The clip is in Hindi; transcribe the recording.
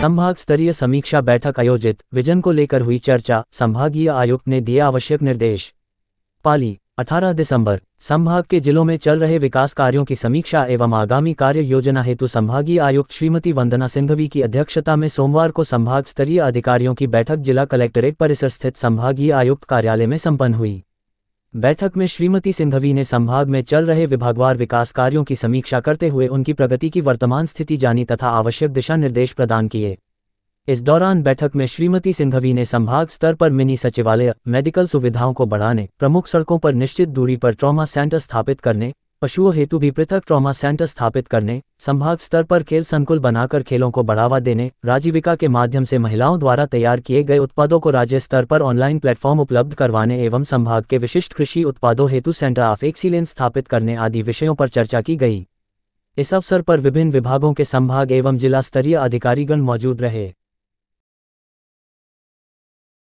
संभाग स्तरीय समीक्षा बैठक आयोजित विजन को लेकर हुई चर्चा संभागीय आयुक्त ने दिए आवश्यक निर्देश पाली 18 दिसंबर संभाग के जिलों में चल रहे विकास कार्यों की समीक्षा एवं आगामी कार्य योजना हेतु संभागीय आयुक्त श्रीमती वंदना सिंघवी की अध्यक्षता में सोमवार को संभाग स्तरीय अधिकारियों की बैठक जिला कलेक्ट्रेट परिसर स्थित संभागीय आयुक्त कार्यालय में संपन्न हुई बैठक में श्रीमती सिंघवी ने संभाग में चल रहे विभागवार विकास कार्यों की समीक्षा करते हुए उनकी प्रगति की वर्तमान स्थिति जानी तथा आवश्यक दिशा निर्देश प्रदान किए इस दौरान बैठक में श्रीमती सिंघवी ने संभाग स्तर पर मिनी सचिवालय मेडिकल सुविधाओं को बढ़ाने प्रमुख सड़कों पर निश्चित दूरी पर ट्रॉमा सेंटर स्थापित करने पशुओं हेतु भी पृथक ट्रॉमा सेंटर स्थापित करने संभाग स्तर पर खेल संकुल बनाकर खेलों को बढ़ावा देने राजीविका के माध्यम से महिलाओं द्वारा तैयार किए गए उत्पादों को राज्य स्तर पर ऑनलाइन प्लेटफॉर्म उपलब्ध करवाने एवं संभाग के विशिष्ट कृषि उत्पादों हेतु सेंटर ऑफ एक्सीलेंस स्थापित करने आदि विषयों पर चर्चा की गई इस अवसर पर विभिन्न विभागों के संभाग एवं जिला स्तरीय अधिकारीगण मौजूद रहे